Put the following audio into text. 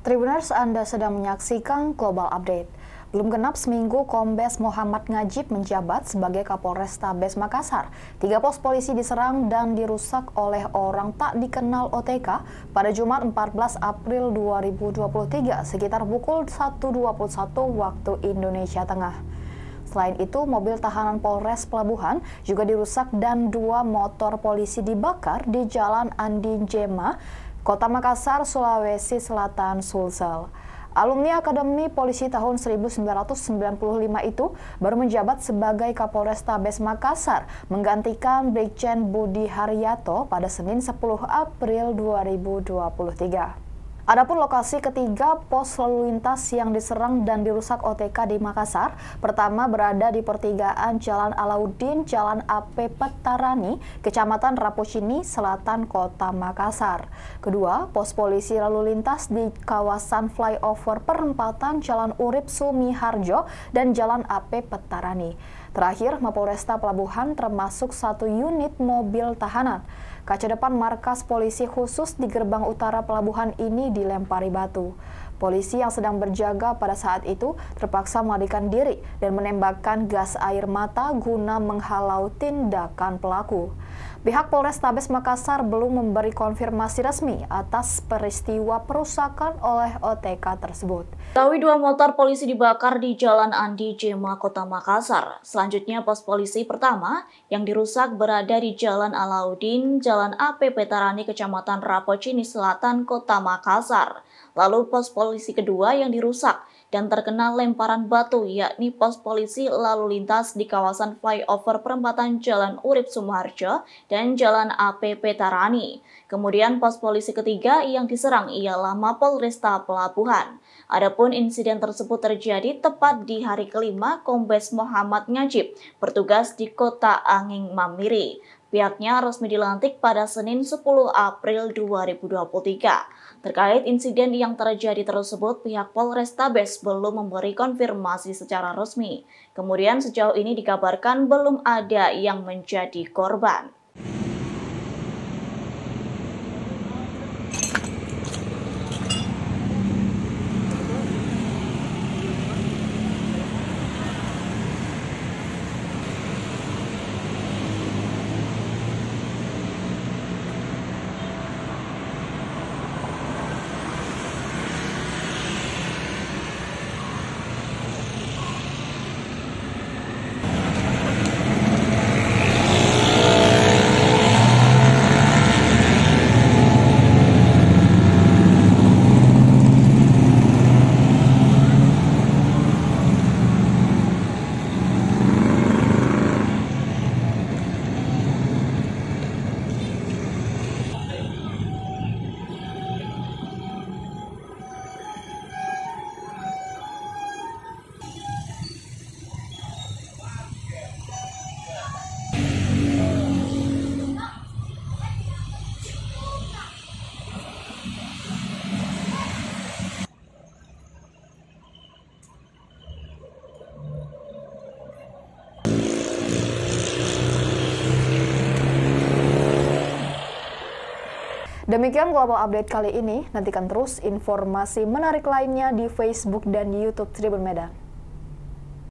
Tribuners, Anda sedang menyaksikan Global Update. Belum genap seminggu, Kombes Muhammad Ngajib menjabat sebagai Kapolres Tabes Makassar. Tiga pos polisi diserang dan dirusak oleh orang tak dikenal OTK pada Jumat 14 April 2023 sekitar pukul 1.21 waktu Indonesia Tengah. Selain itu, mobil tahanan Polres Pelabuhan juga dirusak dan dua motor polisi dibakar di Jalan Andin Jema, Kota Makassar, Sulawesi Selatan, Sulsel. Alumni Akademi Polisi tahun 1995 itu baru menjabat sebagai Kapolres Tabes Makassar menggantikan Brigjen Budi Haryato pada Senin 10 April 2023. Adapun lokasi ketiga pos lalu lintas yang diserang dan dirusak OTK di Makassar, pertama berada di pertigaan Jalan Alauddin, Jalan AP Petarani, Kecamatan Rapocini, Selatan Kota Makassar. Kedua, pos polisi lalu lintas di kawasan flyover perempatan Jalan Urip Sumiharjo dan Jalan AP Petarani. Terakhir, Mapolresta Pelabuhan termasuk satu unit mobil tahanan. Kaca depan markas polisi khusus di gerbang utara pelabuhan ini di dilempari batu. Polisi yang sedang berjaga pada saat itu terpaksa melarikan diri dan menembakkan gas air mata guna menghalau tindakan pelaku. Pihak Polrestabes Makassar belum memberi konfirmasi resmi atas peristiwa perusakan oleh OTK tersebut. Tahu dua motor polisi dibakar di Jalan Andi Jema, Kota Makassar. Selanjutnya pos polisi pertama yang dirusak berada di Jalan Alauddin, Jalan AP Petarani, Kecamatan Rapocini Selatan, Kota Makassar. Lalu pos polisi kedua yang dirusak dan terkena lemparan batu yakni pos polisi lalu lintas di kawasan flyover perempatan Jalan Urip Sumarjo dan Jalan AP Petarani. Kemudian pos polisi ketiga yang diserang ialah Mapol Resta Pelabuhan. Adapun insiden tersebut terjadi tepat di hari kelima Kombes Muhammad Ngajib bertugas di kota Anging Mamiri. Pihaknya resmi dilantik pada Senin 10 April 2023. Terkait insiden yang terjadi tersebut, pihak Polrestabes belum memberi konfirmasi secara resmi. Kemudian sejauh ini dikabarkan belum ada yang menjadi korban. Demikian Global Update kali ini. Nantikan terus informasi menarik lainnya di Facebook dan YouTube Tribun Medan.